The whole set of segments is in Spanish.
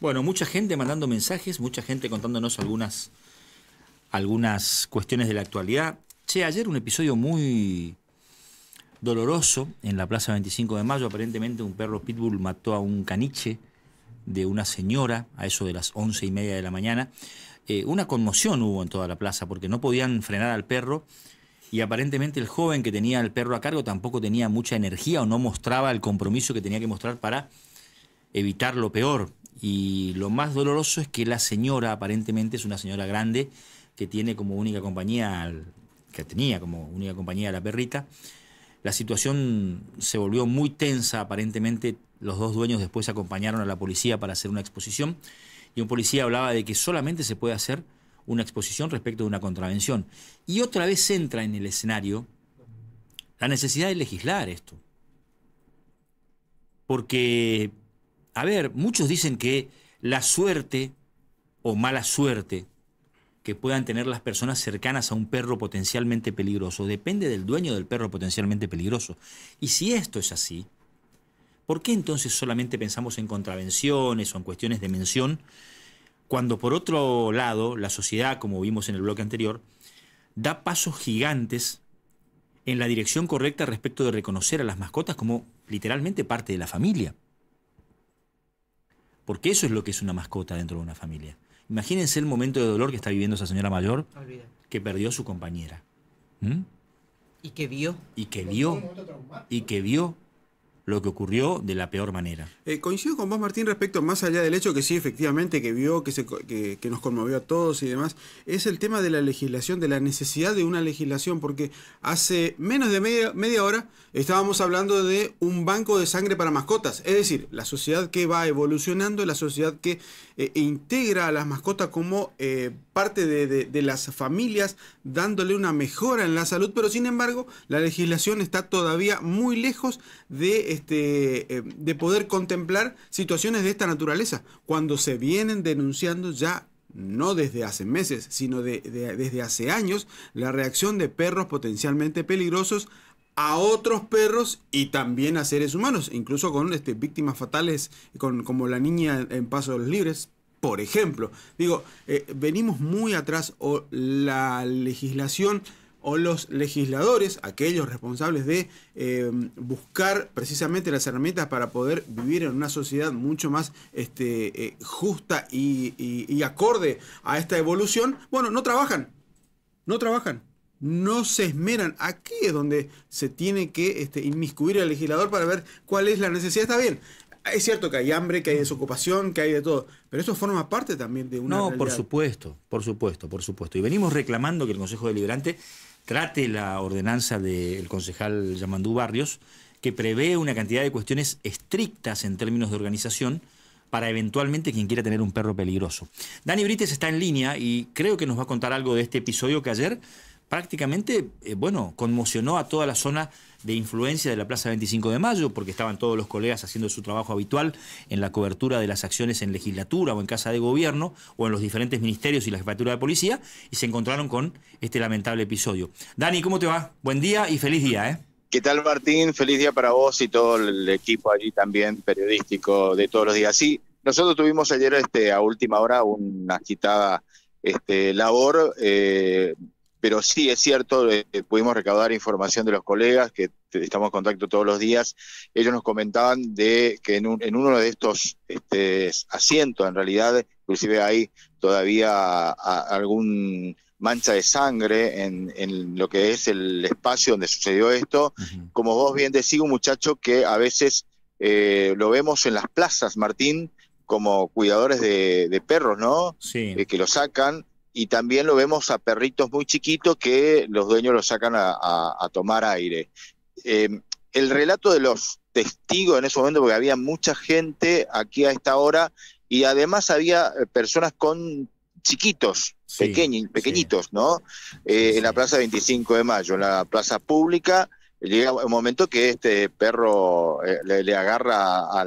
Bueno, mucha gente mandando mensajes, mucha gente contándonos algunas, algunas cuestiones de la actualidad. Che, ayer un episodio muy doloroso en la Plaza 25 de Mayo. Aparentemente un perro pitbull mató a un caniche de una señora a eso de las once y media de la mañana. Eh, una conmoción hubo en toda la plaza porque no podían frenar al perro y aparentemente el joven que tenía el perro a cargo tampoco tenía mucha energía o no mostraba el compromiso que tenía que mostrar para evitar lo peor. Y lo más doloroso es que la señora, aparentemente es una señora grande, que tiene como única compañía, que tenía como única compañía a la perrita, la situación se volvió muy tensa, aparentemente los dos dueños después acompañaron a la policía para hacer una exposición y un policía hablaba de que solamente se puede hacer una exposición respecto de una contravención. Y otra vez entra en el escenario la necesidad de legislar esto. Porque a ver, muchos dicen que la suerte o mala suerte que puedan tener las personas cercanas a un perro potencialmente peligroso depende del dueño del perro potencialmente peligroso. Y si esto es así, ¿por qué entonces solamente pensamos en contravenciones o en cuestiones de mención cuando por otro lado la sociedad, como vimos en el bloque anterior, da pasos gigantes en la dirección correcta respecto de reconocer a las mascotas como literalmente parte de la familia? Porque eso es lo que es una mascota dentro de una familia. Imagínense el momento de dolor que está viviendo esa señora mayor que perdió a su compañera. ¿Mm? Y que vio. Y que vio. Y que vio lo que ocurrió de la peor manera. Eh, coincido con vos, Martín, respecto más allá del hecho que sí, efectivamente, que vio, que, se, nos conmovió a todos y demás, es el tema de la legislación, de la necesidad de una legislación, porque hace menos de media, media hora estábamos hablando de un banco de sangre para mascotas, es decir, la sociedad que va evolucionando, la sociedad que eh, integra a las mascotas como eh, parte de, de las familias, dándole una mejora en la salud, pero sin embargo, la legislación está todavía muy lejos de este, eh, de poder contemplar situaciones de esta naturaleza, cuando se vienen denunciando ya no desde hace meses, sino desde hace años, la reacción de perros potencialmente peligrosos a otros perros y también a seres humanos, incluso con este, víctimas fatales con, como la niña en Paso de los Libres, por ejemplo. Digo, eh, venimos muy atrás o la legislación o los legisladores, aquellos responsables de eh, buscar precisamente las herramientas para poder vivir en una sociedad mucho más este, eh, justa y, acorde a esta evolución, bueno, no trabajan, no trabajan no se esmeran. Aquí es donde se tiene que este, inmiscuir el legislador para ver cuál es la necesidad. Está bien, es cierto que hay hambre, que hay desocupación, que hay de todo, pero eso forma parte también de una... No, por supuesto, por supuesto, por supuesto. Y venimos reclamando que el Consejo Deliberante trate la ordenanza del concejal Yamandú Barrios, que prevé una cantidad de cuestiones estrictas en términos de organización para eventualmente quien quiera tener un perro peligroso. Dani Brites está en línea y creo que nos va a contar algo de este episodio que ayer prácticamente, eh, bueno, conmocionó a toda la zona de influencia de la Plaza 25 de Mayo, porque estaban todos los colegas haciendo su trabajo habitual en la cobertura de las acciones en legislatura o en casa de gobierno o en los diferentes ministerios y la jefatura de policía, y se encontraron con este lamentable episodio. Dani, ¿cómo te va? Buen día y feliz día, ¿eh? ¿Qué tal, Martín? Feliz día para vos y todo el equipo allí también periodístico de todos los días. Sí, nosotros tuvimos ayer este, a última hora una quitada este, labor. Eh, pero sí es cierto, eh, eh, pudimos recaudar información de los colegas que estamos en contacto todos los días. Ellos nos comentaban de que en, uno de estos este, asientos, en realidad, inclusive hay todavía algún mancha de sangre en, lo que es el espacio donde sucedió esto. Como vos bien decís, un muchacho que a veces eh, lo vemos en las plazas, Martín, como cuidadores de, perros, ¿no? Sí. que lo sacan y también lo vemos a perritos muy chiquitos que los dueños los sacan a, tomar aire. Em, el relato de los testigos en ese momento, porque había mucha gente aquí a esta hora y además había eh, personas con chiquitos, pequeñitos, ¿no? Eh, en la plaza 25 de mayo, en la plaza pública, llega un momento que este perro eh, le, agarra a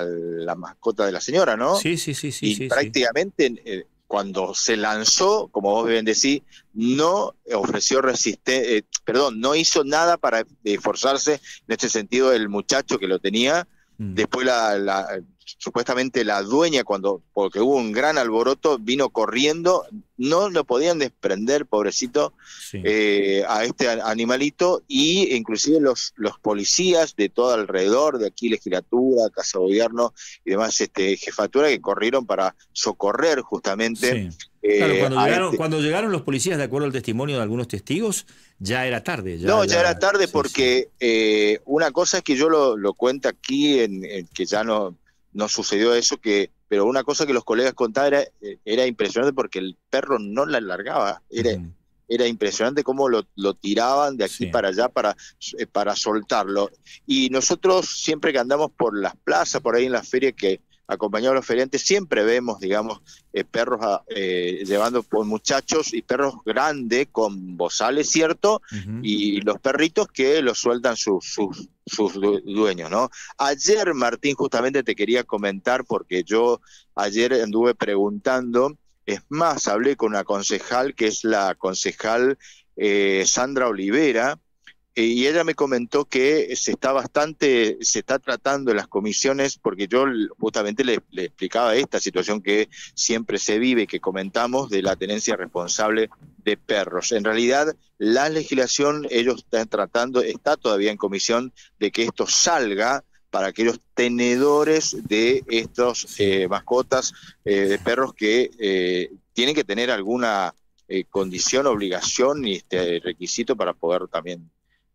la mascota de la señora, ¿no? Sí, sí, sí, sí. Y prácticamente cuando se lanzó, como vos bien decís, no ofreció resiste eh, perdón, no hizo nada para eh, esforzarse en este sentido el muchacho que lo tenía. Mm. Después la, la, supuestamente la dueña, cuando, porque hubo un gran alboroto, vino corriendo, no lo podían desprender, pobrecito, eh, a este animalito, y inclusive los, los policías de todo alrededor, de aquí legislatura, casa de gobierno y demás este, jefatura, que corrieron para socorrer justamente. Eh, claro, este cuando, llegaron, los policías, de acuerdo al testimonio de algunos testigos, ya era tarde. no, ya, era tarde porque eh, una cosa es que yo lo, cuento aquí, que ya no no sucedió eso que, pero una cosa que los colegas contaban era, eh, era impresionante porque el perro no la alargaba. era, era impresionante cómo lo, tiraban de aquí para allá para, eh, para soltarlo. Y nosotros siempre que andamos por las plazas, por ahí en las ferias que acompañado de los feriantes, siempre vemos, digamos, eh, perros ah, eh, llevando por muchachos y perros grandes con bozales, ¿cierto? Y los perritos que los sueltan sus, sus, dueños, ¿no? Ayer, Martín, justamente te quería comentar, porque yo ayer anduve preguntando, es más, hablé con una concejal que es la concejal eh, Sandra Olivera, y ella me comentó que se está bastante, se está tratando en las comisiones, porque yo justamente le, explicaba esta situación que siempre se vive, que comentamos, de la tenencia responsable de perros. En realidad, la legislación, ellos están tratando, está todavía en comisión de que esto salga para aquellos tenedores de estos eh, mascotas eh, de perros que eh, tienen que tener alguna condición, obligación y este requisito para poder también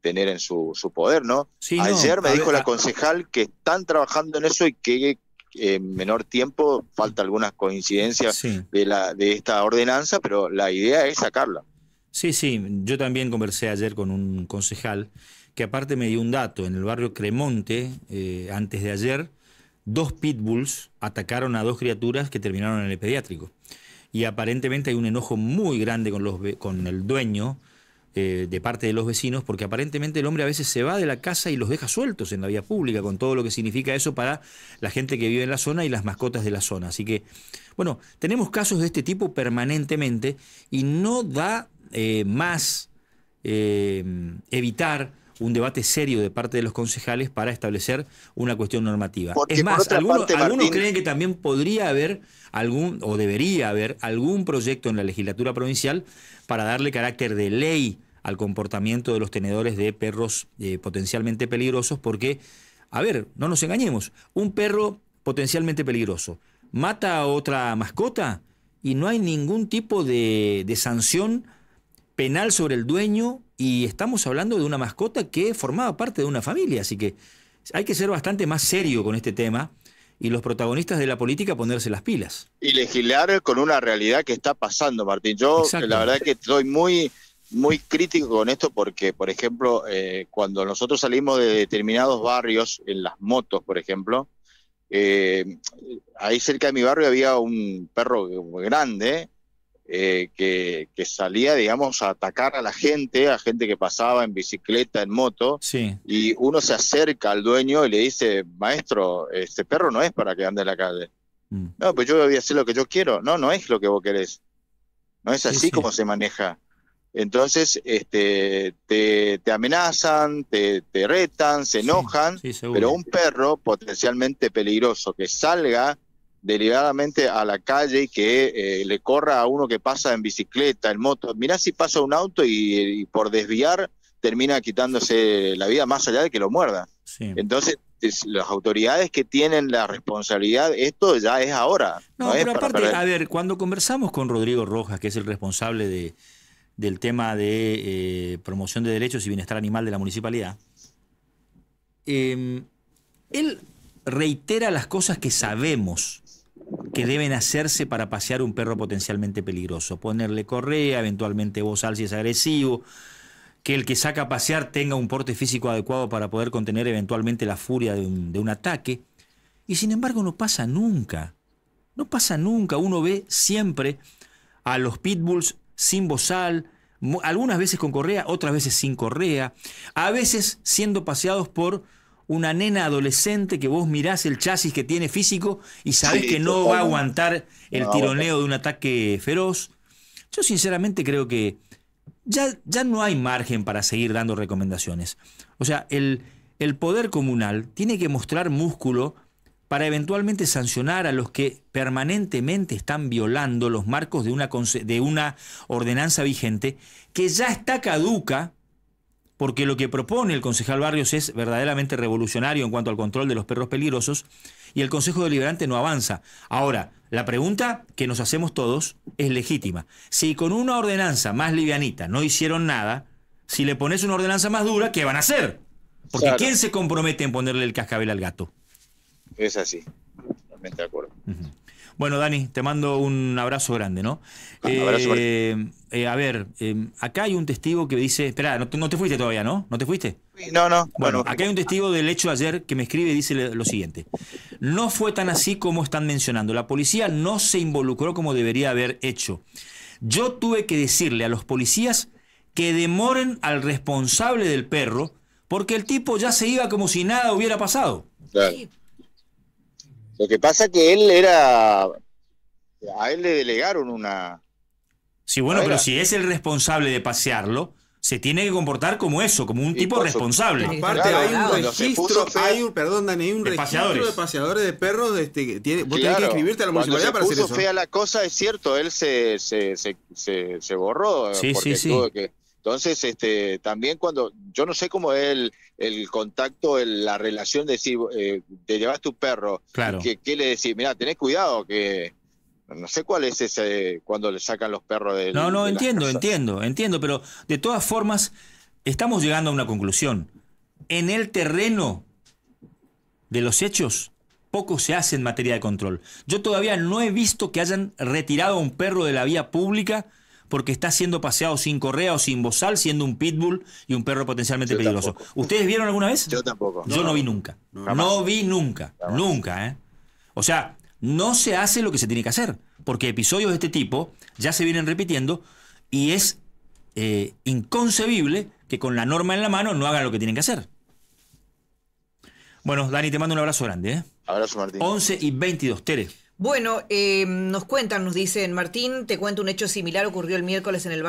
tener en su, su poder, ¿no? Ayer me dijo la concejal que están trabajando en eso y que eh, en menor tiempo falta algunas coincidencias de, la, de esta ordenanza, pero la idea es sacarla. Sí, sí, yo también conversé ayer con un concejal que aparte me dio un dato, en el barrio Cremonte, eh, antes de ayer, dos pitbulls atacaron a dos criaturas que terminaron en el pediátrico. Y aparentemente hay un enojo muy grande con, los, con el dueño eh, de parte de los vecinos, porque aparentemente el hombre a veces se va de la casa y los deja sueltos en la vía pública, con todo lo que significa eso para la gente que vive en la zona y las mascotas de la zona. Así que, bueno, tenemos casos de este tipo permanentemente y no da eh, más eh, evitar un debate serio de parte de los concejales para establecer una cuestión normativa. es más, algunos, creen que también podría haber algún, o debería haber, algún proyecto en la legislatura provincial para darle carácter de ley al comportamiento de los tenedores de perros eh, potencialmente peligrosos, porque, a ver, no nos engañemos, un perro potencialmente peligroso mata a otra mascota y no hay ningún tipo de, sanción penal sobre el dueño y estamos hablando de una mascota que formaba parte de una familia, así que hay que ser bastante más serio con este tema y los protagonistas de la política ponerse las pilas. Y legislar con una realidad que está pasando, Martín. Yo la verdad que estoy muy muy crítico con esto porque, por ejemplo, eh, cuando nosotros salimos de determinados barrios, en las motos, por ejemplo, eh, ahí cerca de mi barrio había un perro grande eh, que, salía, digamos, a atacar a la gente, a gente que pasaba en bicicleta, en moto, y uno se acerca al dueño y le dice, maestro, este perro no es para que ande en la calle. Mm. No, pues yo voy a hacer lo que yo quiero. No, no es lo que vos querés. No es así como se maneja. Entonces, este, te, te amenazan, te, retan, se enojan, pero un perro potencialmente peligroso que salga deliberadamente a la calle y que eh, le corra a uno que pasa en bicicleta, en moto. Mirá si pasa un auto y, por desviar termina quitándose la vida más allá de que lo muerda. Entonces, las autoridades que tienen la responsabilidad, esto ya es ahora. No, pero aparte, a ver, cuando conversamos con Rodrigo Rojas, que es el responsable de, del tema de eh, promoción de derechos y bienestar animal de la municipalidad, em, él reitera las cosas que sabemos que deben hacerse para pasear un perro potencialmente peligroso. Ponerle correa, eventualmente al si es agresivo, que el que saca a pasear tenga un porte físico adecuado para poder contener eventualmente la furia de un, de un ataque. Y sin embargo no pasa nunca. No pasa nunca. Uno ve siempre a los pitbulls sin bozal, algunas veces con correa, otras veces sin correa, a veces siendo paseados por una nena adolescente que vos mirás el chasis que tiene físico y sabés que no va a aguantar el tironeo de un ataque feroz. Yo sinceramente creo que ya, ya no hay margen para seguir dando recomendaciones. O sea, el, el poder comunal tiene que mostrar músculo para eventualmente sancionar a los que permanentemente están violando los marcos de una, de una ordenanza vigente que ya está caduca, porque lo que propone el concejal Barrios es verdaderamente revolucionario en cuanto al control de los perros peligrosos, y el Consejo Deliberante no avanza. Ahora, la pregunta que nos hacemos todos es legítima. Si con una ordenanza más livianita no hicieron nada, si le pones una ordenanza más dura, ¿qué van a hacer? Porque ¿quién se compromete en ponerle el cascabel al gato? Es así, totalmente de acuerdo. Bueno, Dani, te mando un abrazo grande, ¿no? abrazo eh, eh, a ver, eh, acá hay un testigo que dice, espera, no, te fuiste todavía, ¿no? ¿No te fuiste? No, no. Bueno, acá hay un testigo del hecho ayer que me escribe y dice lo siguiente. No fue tan así como están mencionando. La policía no se involucró como debería haber hecho. Yo tuve que decirle a los policías que demoren al responsable del perro porque el tipo ya se iba como si nada hubiera pasado. Claro. Lo que pasa que él era, a él le delegaron una... Sí, bueno, pero si es el responsable de pasearlo, se tiene que comportar como eso, como un tipo responsable. Aparte, hay un registro, hay un, perdón, Dani, hay un de registro paseadores. de paseadores de perros. Este, tiene, vos tenés que inscribirte a la municipalidad para hacer eso. Cuando se puso fea la cosa, es cierto, él se, se, se, borró. Sí, porque sí, sí. que, entonces, este, también cuando, yo no sé cómo es el, contacto, la relación de si eh, te llevas tu perro, claro. que, le decís, mira, tenés cuidado que... No sé cuál es ese cuando le sacan los perros de No, no, entiendo, entiendo, entiendo, pero de todas formas estamos llegando a una conclusión. En el terreno de los hechos, poco se hace en materia de control. Yo todavía no he visto que hayan retirado a un perro de la vía pública porque está siendo paseado sin correa o sin bozal, siendo un pitbull y un perro potencialmente peligroso. ¿Ustedes vieron alguna vez? Yo tampoco. Yo no, vi nunca. No vi nunca. Nunca, ¿eh? O sea, no se hace lo que se tiene que hacer, porque episodios de este tipo ya se vienen repitiendo y es eh, inconcebible que con la norma en la mano no hagan lo que tienen que hacer. Bueno, Dani, te mando un abrazo grande. ¿eh? Abrazo, Martín. 11 y 22, Tere. Bueno, eh, nos cuentan, nos dicen, Martín, te cuento un hecho similar, ocurrió el miércoles en el